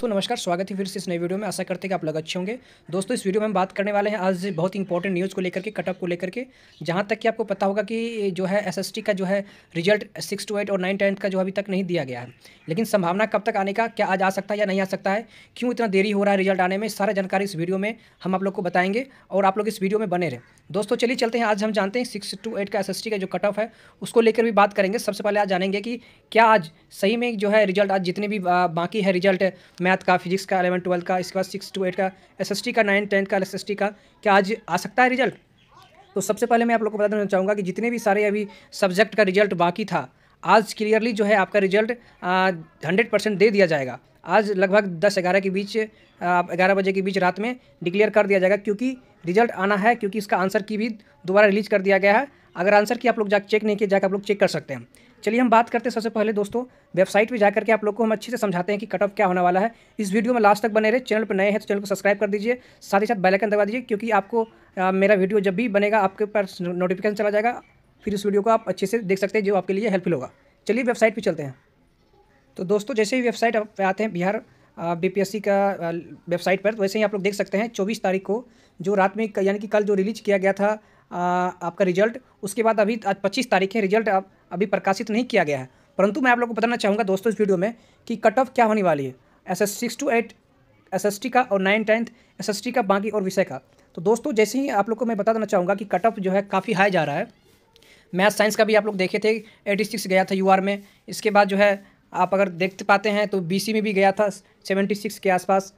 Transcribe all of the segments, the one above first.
तो नमस्कार स्वागत है फिर से इस नए वीडियो में आशा करते हैं कि आप लोग अच्छे होंगे दोस्तों इस वीडियो में हम बात करने वाले हैं आज बहुत इंपॉर्टेंट न्यूज़ को लेकर के कटअप को लेकर के जहाँ तक कि आपको पता होगा कि जो है एसएसटी का जो है रिजल्ट सिक्स टू एट और नाइन टेंथ का जो अभी तक नहीं दिया गया है लेकिन संभावना कब तक आने का क्या आज आ सकता है या नहीं आ सकता है क्यों इतना देरी हो रहा है रिजल्ट आने में सारा जानकारी इस वीडियो में हम आप लोग को बताएंगे और आप लोग इस वीडियो में बने रहें दोस्तों चलिए चलते हैं आज हम जानते हैं सिक्स टू एट का एस का जो कट ऑफ है उसको लेकर भी बात करेंगे सबसे पहले आज जानेंगे कि क्या आज सही में जो है रिजल्ट आज जितने भी बाकी है रिजल्ट मैथ का फिजिक्स का अलेवन ट्वेल्थ का इसके बाद सिक्स टू एट का एस का नाइन टेंथ का एस का क्या आज आ सकता है रिजल्ट तो सबसे पहले मैं आप लोग को बता देना चाहूँगा कि जितने भी सारे अभी सब्जेक्ट का रिजल्ट बाकी था आज क्लियरली जो है आपका रिजल्ट हंड्रेड परसेंट दे दिया जाएगा आज लगभग दस ग्यारह के बीच ग्यारह बजे के बीच रात में डिक्लेयर कर दिया जाएगा क्योंकि रिजल्ट आना है क्योंकि इसका आंसर की भी दोबारा रिलीज कर दिया गया है अगर आंसर की आप लोग जाकर चेक नहीं किया जाकर आप लोग चेक कर सकते हैं चलिए हम बात करते हैं सबसे पहले दोस्तों वेबसाइट पे जा करके आप लोग को हम अच्छे से समझाते हैं कि कट ऑफ क्या होने वाला है इस वीडियो में लास्ट तक बने रहे चैनल पर नए हैं तो चैनल को सब्सक्राइब कर दीजिए साथ ही साथ बेलाइकन दबा दीजिए क्योंकि आपको आ, मेरा वीडियो जब भी बनेगा आपके पास नोटिफिकेशन चला जाएगा फिर इस वीडियो को आप अच्छे से देख सकते हैं जो आपके लिए हेल्पफुल होगा चलिए वेबसाइट पर चलते हैं तो दोस्तों जैसे ही वेबसाइट आप आते हैं बिहार बीपीएससी का वेबसाइट पर वैसे ही आप लोग देख सकते हैं चौबीस तारीख को जो रात में यानी कि कल जो रिलीज किया गया था आपका रिजल्ट उसके बाद अभी आज पच्चीस तारीख है रिजल्ट अब अभी प्रकाशित नहीं किया गया है परंतु मैं आप लोग को बताना चाहूँगा दोस्तों इस वीडियो में कि कट ऑफ क्या होने वाली है S S six to eight S S T का और nine tenth S S T का बाकी और विषय का तो दोस्तों जैसे ही आप लोग को मैं बता देना चाहूँगा कि कट ऑफ जो है काफ़ी हाई जा रहा है मैथ साइंस का भी आप लोग देखे थे एटी सिक्स गया था यू आर में इसके बाद जो है आप अगर देख पाते हैं तो बी सी में भी गया था सेवेंटी सिक्स के आसपास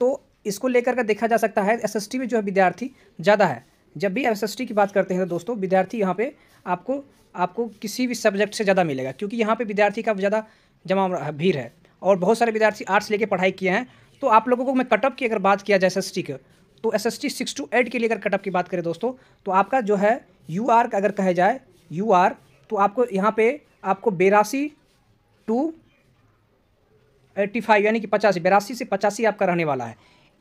तो इसको लेकर के देखा जा सकता है एस एस टी में जो है विद्यार्थी ज़्यादा है जब भी एस की बात करते हैं तो दोस्तों विद्यार्थी यहाँ पे आपको आपको किसी भी सब्जेक्ट से ज़्यादा मिलेगा क्योंकि यहाँ पे विद्यार्थी का ज़्यादा जमा भीड़ है और बहुत सारे विद्यार्थी आर्ट्स लेके पढ़ाई किए हैं तो आप लोगों को मैं कटअप की अगर बात किया जाए एस के तो S S T six to eight के लिए अगर कटअप की बात करें दोस्तों तो आपका जो है यू आर का अगर कहा जाए यू आर तो आपको यहाँ पर आपको बेरासी टू एट्टी फाइव यानी कि पचासी बेरासी से पचासी आपका रहने वाला है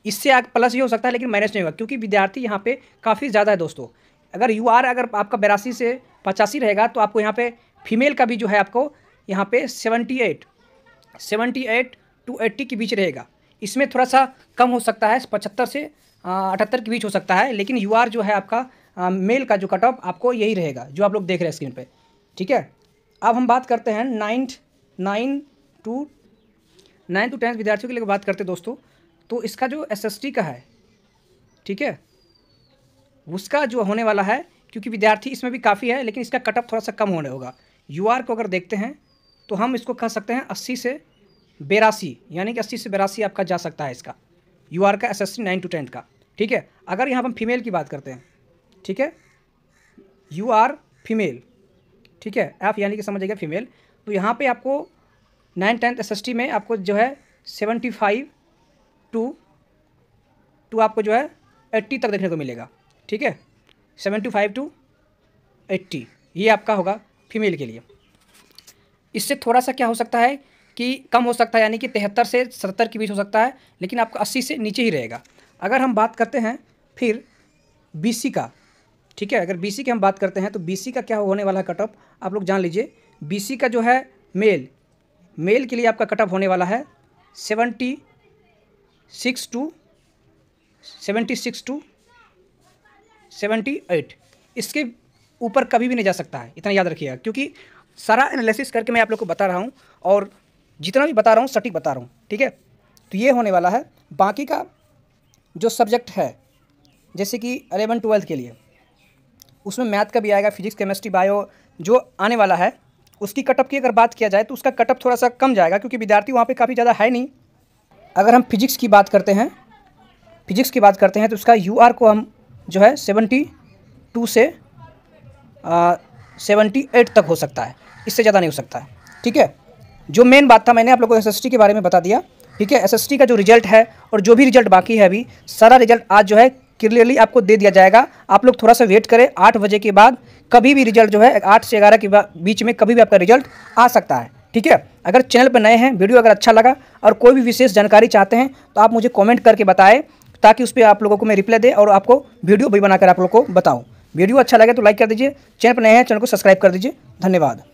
इससे आगे प्लस ये हो सकता है लेकिन माइनस नहीं होगा क्योंकि विद्यार्थी यहाँ पे काफ़ी ज़्यादा है दोस्तों अगर यू आर अगर आपका बयासी से पचासी रहेगा तो आपको यहाँ पे फीमेल का भी जो है आपको यहाँ पे seventy eight seventy eight to eighty के बीच रहेगा इसमें थोड़ा सा कम हो सकता है पचहत्तर से अठहत्तर के बीच हो सकता है लेकिन यू आर जो है आपका आ, मेल का जो कट ऑफ आपको यही रहेगा जो आप लोग देख रहे हैं स्क्रीन पर ठीक है अब हम बात करते हैं ninth nine to ninth to tenth विद्यार्थियों के लिए बात करते हैं दोस्तों तो इसका जो एस का है ठीक है उसका जो होने वाला है क्योंकि विद्यार्थी इसमें भी काफ़ी है लेकिन इसका कटअप थोड़ा सा कम होने होगा यू को अगर देखते हैं तो हम इसको कह सकते हैं अस्सी से बेरासी यानी कि अस्सी से बेरासी आपका जा सकता है इसका यू का S S nine to tenth का ठीक है अगर यहाँ हम फीमेल की बात करते हैं ठीक है यू आर फीमेल ठीक है आप यानी कि समझिएगा फीमेल तो यहाँ पे आपको नाइन टेंथ एस में आपको जो है सेवेंटी फाइव टू टू आपको जो है एट्टी तक देखने को मिलेगा ठीक है seven to five to eighty ये आपका होगा फीमेल के लिए इससे थोड़ा सा क्या हो सकता है कि कम हो सकता है यानी कि तिहत्तर से सत्तर के बीच हो सकता है लेकिन आपका अस्सी से नीचे ही रहेगा अगर हम बात करते हैं फिर बी का ठीक है अगर बी की हम बात करते हैं तो बी का क्या होने वाला है कट ऑफ आप लोग जान लीजिए बी का जो है मेल मेल के लिए आपका कटअप होने वाला है seventy six to seventy six to seventy eight इसके ऊपर कभी भी नहीं जा सकता है इतना याद रखिएगा क्योंकि सारा एनालिसिस करके मैं आप लोग को बता रहा हूँ और जितना भी बता रहा हूँ सटीक बता रहा हूँ ठीक है तो ये होने वाला है बाकी का जो सब्जेक्ट है जैसे कि अलेवन ट्वेल्थ के लिए उसमें मैथ का भी आएगा फिजिक्स केमिस्ट्री बायो जो आने वाला है उसकी कटअप की अगर बात किया जाए तो उसका कटअप थोड़ा सा कम जाएगा क्योंकि विद्यार्थी वहाँ पे काफ़ी ज़्यादा है नहीं अगर हम फिजिक्स की बात करते हैं फिजिक्स की बात करते हैं तो उसका यू आर को हम जो है सेवेंटी टू से सेवेंटी एट तक हो सकता है इससे ज़्यादा नहीं हो सकता है ठीक है जो मेन बात था मैंने आप लोगों को एस के बारे में बता दिया ठीक है एस का जो रिजल्ट है और जो भी रिजल्ट बाकी है अभी सारा रिजल्ट आज जो है क्लियरली आपको दे दिया जाएगा आप लोग थोड़ा सा वेट करें आठ बजे के बाद कभी भी रिजल्ट जो है आठ से ग्यारह के बीच में कभी भी आपका रिजल्ट आ सकता है ठीक है अगर चैनल पर नए हैं वीडियो अगर अच्छा लगा और कोई भी विशेष जानकारी चाहते हैं तो आप मुझे कॉमेंट करके बताएं ताकि उस पर आप लोगों को मैं रिप्लाई दे और आपको वीडियो भी बनाकर आप लोगों को बताऊँ वीडियो अच्छा लगे तो लाइक कर दीजिए चैनल पर नए हैं चैनल को सब्सक्राइब कर दीजिए धन्यवाद